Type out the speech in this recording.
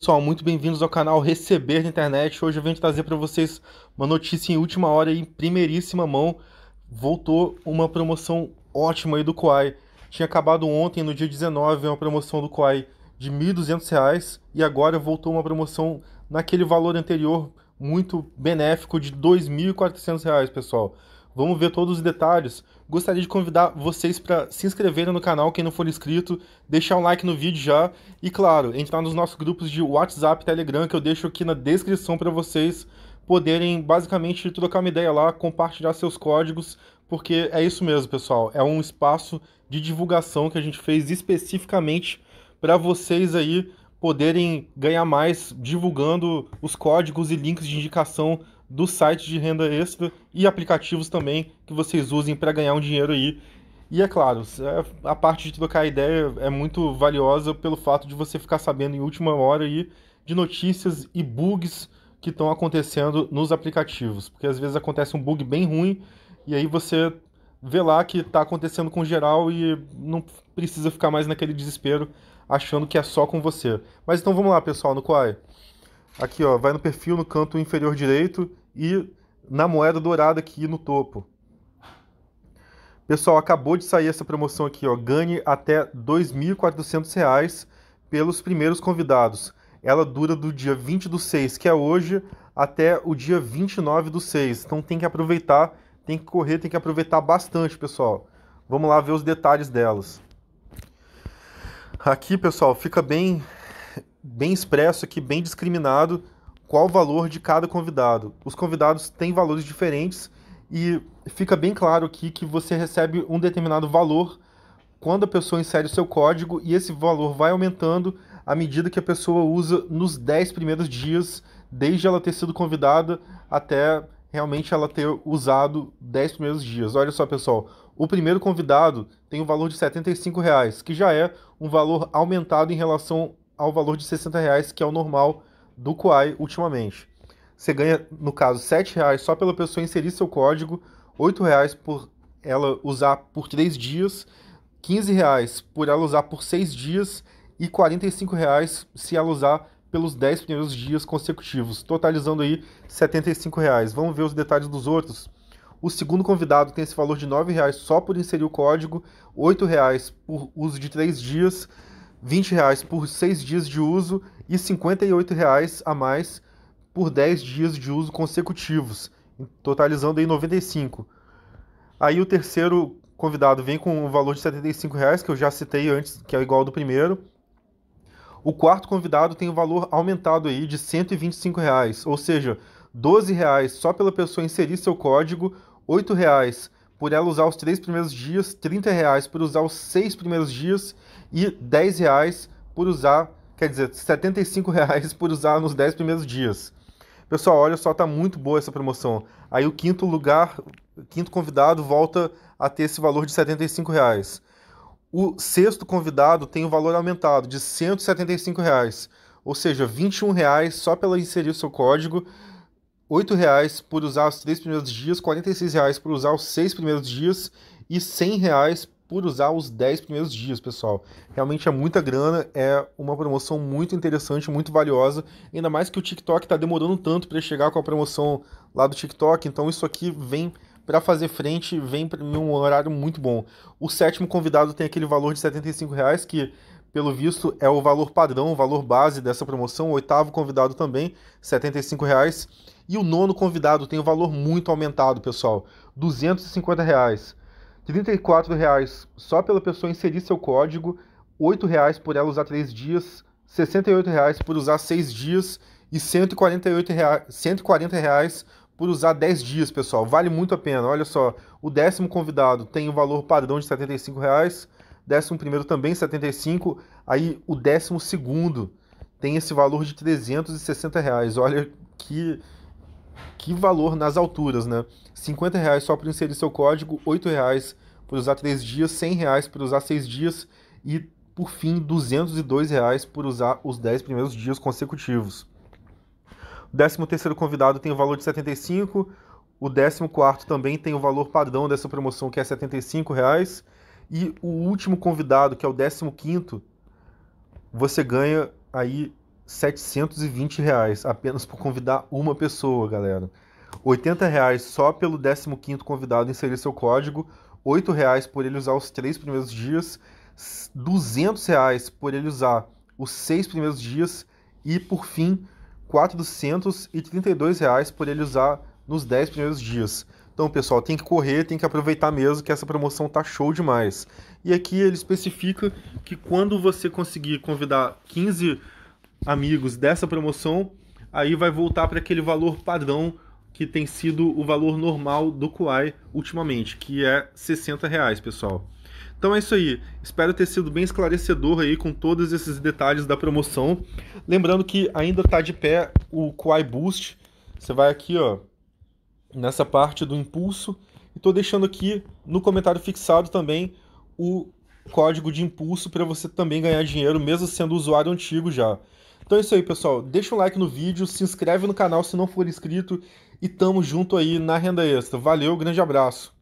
Pessoal, muito bem-vindos ao canal Receber na Internet. Hoje eu venho trazer para vocês uma notícia em última hora, em primeiríssima mão. Voltou uma promoção ótima aí do Coai. Tinha acabado ontem, no dia 19, uma promoção do Coai de R$ 1.200 e agora voltou uma promoção naquele valor anterior muito benéfico de R$ 2.400, pessoal. Vamos ver todos os detalhes. Gostaria de convidar vocês para se inscreverem no canal, quem não for inscrito, deixar um like no vídeo já e, claro, entrar nos nossos grupos de WhatsApp, Telegram, que eu deixo aqui na descrição para vocês poderem basicamente trocar uma ideia lá, compartilhar seus códigos, porque é isso mesmo, pessoal. É um espaço de divulgação que a gente fez especificamente para vocês aí poderem ganhar mais divulgando os códigos e links de indicação do site de renda extra e aplicativos também que vocês usem para ganhar um dinheiro aí. E é claro, é, a parte de trocar ideia é muito valiosa pelo fato de você ficar sabendo em última hora aí de notícias e bugs que estão acontecendo nos aplicativos, porque às vezes acontece um bug bem ruim e aí você vê lá que está acontecendo com geral e não precisa ficar mais naquele desespero achando que é só com você. Mas então vamos lá, pessoal, no Quai. Aqui, ó, vai no perfil no canto inferior direito e na moeda dourada aqui no topo. Pessoal, acabou de sair essa promoção aqui, ó. Ganhe até R$ 2.400 pelos primeiros convidados. Ela dura do dia 20 do 6, que é hoje, até o dia 29 do 6. Então tem que aproveitar, tem que correr, tem que aproveitar bastante, pessoal. Vamos lá ver os detalhes delas. Aqui, pessoal, fica bem bem expresso aqui, bem discriminado qual o valor de cada convidado. Os convidados têm valores diferentes e fica bem claro aqui que você recebe um determinado valor quando a pessoa insere o seu código e esse valor vai aumentando à medida que a pessoa usa nos 10 primeiros dias, desde ela ter sido convidada até realmente ela ter usado 10 primeiros dias. Olha só, pessoal, o primeiro convidado tem o um valor de R$ 75,00, reais, que já é um valor aumentado em relação ao valor de R$ 60,00, reais, que é o normal do Kuai ultimamente. Você ganha, no caso, R$7,00 só pela pessoa inserir seu código, R$8,00 por ela usar por 3 dias, R$15,00 por ela usar por 6 dias e R$45,00 se ela usar pelos 10 primeiros dias consecutivos, totalizando aí R$ Vamos ver os detalhes dos outros. O segundo convidado tem esse valor de R$9,00 só por inserir o código, R$8,00 por uso de 3 dias, 20 reais por 6 dias de uso e 58 reais a mais por 10 dias de uso consecutivos, totalizando aí 95. Aí o terceiro convidado vem com um valor de 75 reais, que eu já citei antes, que é igual ao do primeiro. O quarto convidado tem o um valor aumentado aí de 125 reais, ou seja, 12 reais só pela pessoa inserir seu código, 8 reais por ela usar os três primeiros dias, 30 reais por usar os seis primeiros dias e 10 reais por usar, quer dizer, 75 reais por usar nos 10 primeiros dias. Pessoal, olha só, tá muito boa essa promoção. Aí o quinto lugar, o quinto convidado volta a ter esse valor de 75 reais. O sexto convidado tem o um valor aumentado de 175 reais, ou seja, 21 reais só pela inserir o seu código, 8 reais por usar os três primeiros dias, 46 reais por usar os seis primeiros dias e 100 reais por usar os 10 primeiros dias, pessoal. Realmente é muita grana, é uma promoção muito interessante, muito valiosa, ainda mais que o TikTok está demorando tanto para chegar com a promoção lá do TikTok, então isso aqui vem para fazer frente, vem para um horário muito bom. O sétimo convidado tem aquele valor de R$ reais que pelo visto é o valor padrão, o valor base dessa promoção. O oitavo convidado também, R$ reais. E o nono convidado tem o um valor muito aumentado, pessoal, R$ reais. R$ reais só pela pessoa inserir seu código, R$ reais por ela usar 3 dias, R$ reais por usar 6 dias e R$ 148, reais, 140 reais por usar 10 dias, pessoal. Vale muito a pena. Olha só, o décimo convidado tem o um valor padrão de R$ 75, reais, décimo primeiro também 75, aí o décimo segundo tem esse valor de 360 reais. Olha que que valor nas alturas, né? 50 reais só para inserir seu código, 8 reais por usar 3 dias, 100 reais por usar 6 dias e, por fim, 202 reais por usar os 10 primeiros dias consecutivos. O 13 convidado tem o valor de 75, o 14 também tem o valor padrão dessa promoção, que é 75 reais, e o último convidado, que é o 15 você ganha aí 720 reais apenas por convidar uma pessoa, galera. 80 reais só pelo 15 convidado inserir seu código, 8 reais por ele usar os três primeiros dias, 200 reais por ele usar os seis primeiros dias e, por fim, 432 reais por ele usar nos 10 primeiros dias. Então, pessoal, tem que correr, tem que aproveitar mesmo que essa promoção tá show demais. E aqui ele especifica que quando você conseguir convidar 15 amigos dessa promoção, aí vai voltar para aquele valor padrão que tem sido o valor normal do Kuai ultimamente, que é 60 reais, pessoal. Então é isso aí. Espero ter sido bem esclarecedor aí com todos esses detalhes da promoção. Lembrando que ainda está de pé o Kuai Boost. Você vai aqui, ó, nessa parte do impulso. E tô deixando aqui no comentário fixado também o código de impulso para você também ganhar dinheiro, mesmo sendo usuário antigo já. Então é isso aí, pessoal. Deixa um like no vídeo, se inscreve no canal se não for inscrito e tamo junto aí na Renda Extra. Valeu, grande abraço.